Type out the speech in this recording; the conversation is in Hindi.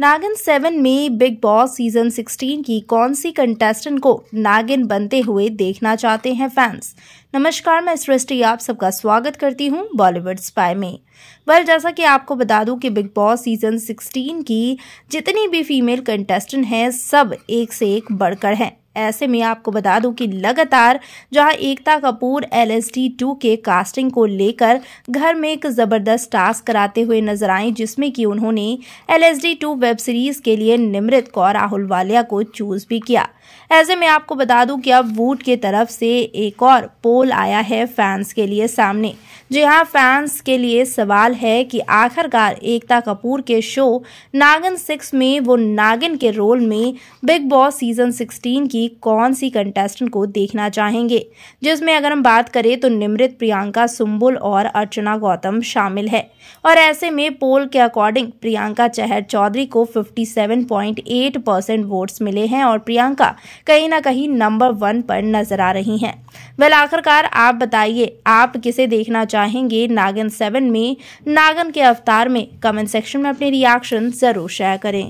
नागिन सेवन में बिग बॉस सीजन 16 की कौन सी कंटेस्टेंट को नागिन बनते हुए देखना चाहते हैं फैंस नमस्कार मैं सृष्टि आप सबका स्वागत करती हूं बॉलीवुड स्पाई में वेल जैसा कि आपको बता दूं कि बिग बॉस सीजन 16 की जितनी भी फीमेल कंटेस्टेंट हैं सब एक से एक बढ़कर हैं ऐसे में आपको बता दूं कि लगातार जहां Ekta Kapoor L S D two के कास्टिंग को लेकर घर में एक ज़बरदस्त टास्क कराते हुए नजर आई जिसमें कि उन्होंने L S D two web series के लिए निमृत कौर राहुल वालिया को चूज़ भी किया ऐसे में आपको बता दूं कि अब वूट के तरफ से एक और पोल आया है फैंस के लिए सामने जी हाँ फैंस के लिए सवाल है कि आखिरकार एकता कपूर के शो नागिन सिक्स में वो नागिन के रोल में बिग बॉस सीजन सिक्सटीन की कौन सी कंटेस्टेंट को देखना चाहेंगे जिसमें अगर हम बात करें तो निमृत प्रियंका सुम्बुल और अर्चना गौतम शामिल है और ऐसे में पोल के अकॉर्डिंग प्रियंका चहर चौधरी को फिफ्टी परसेंट वोट्स मिले हैं और प्रियंका कहीं ना कहीं नंबर वन पर नजर आ रही हैं वेल आखिरकार आप बताइए आप किसे देखना चाहेंगे चाहेंगे नागन सेवन में नागन के अवतार में कमेंट सेक्शन में अपने रिएक्शन ज़रूर शेयर करें